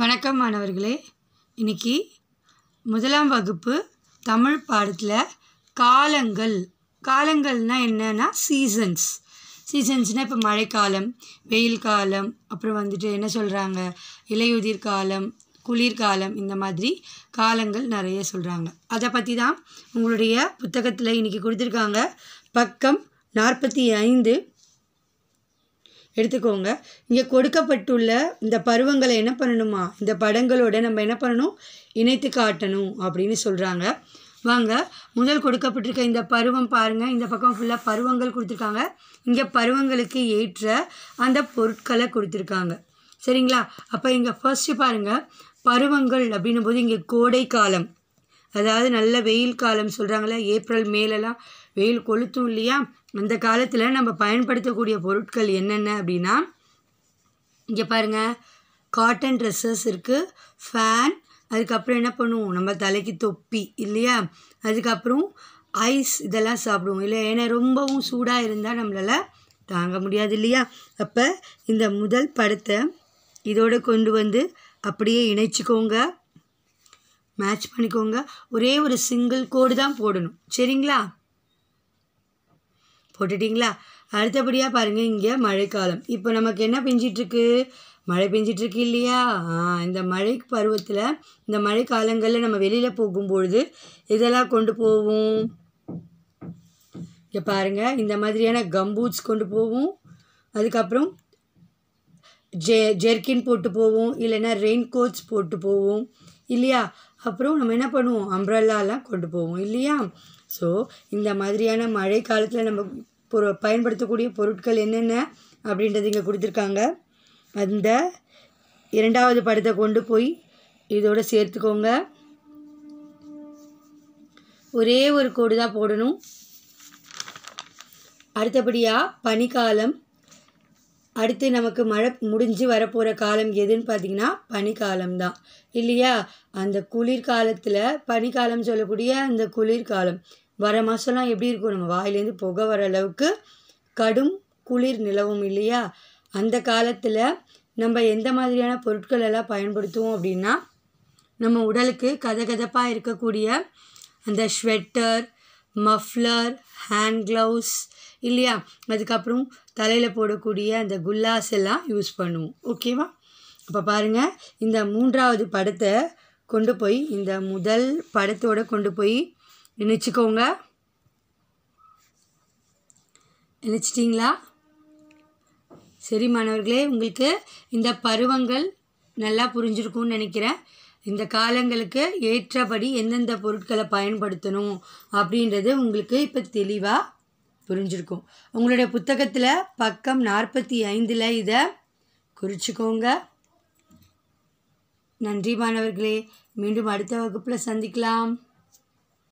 வணக்கம் மாணவர்களே இன்னைக்கு முதலாம் வகுப்பு தமிழ் பாடத்தில் காலங்கள் காலங்கள்னால் என்னென்னா சீசன்ஸ் சீசன்ஸ்னால் இப்போ மழைக்காலம் வெயில் காலம் அப்புறம் வந்துட்டு என்ன சொல்கிறாங்க இலையுதிர் காலம் குளிர்காலம் இந்த மாதிரி காலங்கள் நிறைய சொல்கிறாங்க அதை பற்றி தான் உங்களுடைய புத்தகத்தில் இன்றைக்கி கொடுத்துருக்காங்க பக்கம் நாற்பத்தி ஐந்து எடுத்துக்கோங்க இங்கே கொடுக்கப்பட்டுள்ள இந்த பருவங்களை என்ன பண்ணணுமா இந்த படங்களோட நம்ம என்ன பண்ணணும் இணைத்து காட்டணும் அப்படின்னு சொல்கிறாங்க வாங்க முதல் கொடுக்கப்பட்டிருக்க இந்த பருவம் பாருங்கள் இந்த பக்கம் ஃபுல்லாக பருவங்கள் கொடுத்துருக்காங்க இங்கே பருவங்களுக்கு ஏற்ற அந்த பொருட்களை கொடுத்துருக்காங்க சரிங்களா அப்போ இங்கே ஃபஸ்ட்டு பாருங்கள் பருவங்கள் அப்படின்னும் போது இங்கே கோடை காலம் அதாவது நல்ல வெயில் காலம் சொல்கிறாங்களே ஏப்ரல் மேலெல்லாம் வெயில் கொளுத்தும் இல்லையா அந்த காலத்தில் நம்ம பயன்படுத்தக்கூடிய பொருட்கள் என்னென்ன அப்படின்னா இங்கே பாருங்கள் காட்டன் ட்ரெஸ்ஸஸ் இருக்குது ஃபேன் அதுக்கப்புறம் என்ன பண்ணுவோம் நம்ம தலைக்கு தொப்பி இல்லையா அதுக்கப்புறம் ஐஸ் இதெல்லாம் சாப்பிடுவோம் இல்லை ஏன்னா ரொம்பவும் சூடாக இருந்தால் நம்மளால் தாங்க முடியாது இல்லையா அப்போ இந்த முதல் படத்தை இதோடு கொண்டு வந்து அப்படியே இணைச்சிக்கோங்க மேட்ச் பண்ணிக்கோங்க ஒரே ஒரு சிங்கிள் கோடு தான் போடணும் சரிங்களா போட்டுட்டிங்களா அடுத்தபடியாக பாருங்கள் இங்கே மழைக்காலம் இப்போ நமக்கு என்ன பிஞ்சிட்ருக்கு மழை பெஞ்சிட்ருக்கு இல்லையா இந்த மழை பருவத்தில் இந்த மழை காலங்களில் நம்ம வெளியில் போகும்பொழுது இதெல்லாம் கொண்டு போவோம் இங்கே பாருங்கள் இந்த மாதிரியான கம்பூட்ஸ் கொண்டு போவோம் அதுக்கப்புறம் ஜெ ஜெர்கின் போட்டு போவோம் இல்லைன்னா ரெயின் கோட்ஸ் போட்டு போவோம் இல்லையா அப்புறம் நம்ம என்ன பண்ணுவோம் அம்ப்ரெல்லாலாம் கொண்டு போவோம் இல்லையா ஸோ இந்த மாதிரியான மழை காலத்தில் நம்ம பொரு பயன்படுத்தக்கூடிய பொருட்கள் என்னென்ன அப்படின்றது இங்கே கொடுத்துருக்காங்க அந்த இரண்டாவது படத்தை கொண்டு போய் இதோடு சேர்த்துக்கோங்க ஒரே ஒரு கோடு தான் போடணும் அடுத்தபடியாக பனிக்காலம் அடுத்து நமக்கு மழை முடிஞ்சு வரப்போகிற காலம் எதுன்னு பார்த்திங்கன்னா பனிக்காலம் தான் இல்லையா அந்த குளிர்காலத்தில் பனிக்காலம் சொல்லக்கூடிய அந்த குளிர்காலம் வர மாதம்லாம் எப்படி இருக்கும் நம்ம வாயிலேருந்து புகை வர அளவுக்கு கடும் குளிர் நிலவும் இல்லையா அந்த காலத்தில் நம்ம எந்த மாதிரியான பொருட்கள் எல்லாம் பயன்படுத்துவோம் அப்படின்னா நம்ம உடலுக்கு கதகதப்பாக இருக்கக்கூடிய அந்த ஸ்வெட்டர் மஃப்லர் ஹேண்ட் க்ளவுஸ் இல்லையா அதுக்கப்புறம் தலையில் போடக்கூடிய அந்த குல்லாஸ் எல்லாம் யூஸ் பண்ணுவோம் ஓகேவா இப்போ பாருங்கள் இந்த மூன்றாவது படத்தை கொண்டு போய் இந்த முதல் படத்தோடு கொண்டு போய் நினச்சிக்கோங்க இணைச்சிட்டிங்களா சரி மாணவர்களே உங்களுக்கு இந்த பருவங்கள் நல்லா புரிஞ்சிருக்கும்னு நினைக்கிறேன் இந்த காலங்களுக்கு ஏற்றபடி எந்தெந்த பொருட்களை பயன்படுத்தணும் அப்படின்றது உங்களுக்கு இப்போ தெளிவாக புரிஞ்சிருக்கும் உங்களுடைய புத்தகத்தில் பக்கம் நாற்பத்தி ஐந்தில் இதை குறிச்சிக்கோங்க நன்றி மாணவர்களே மீண்டும் அடுத்த வகுப்பில் சந்திக்கலாம்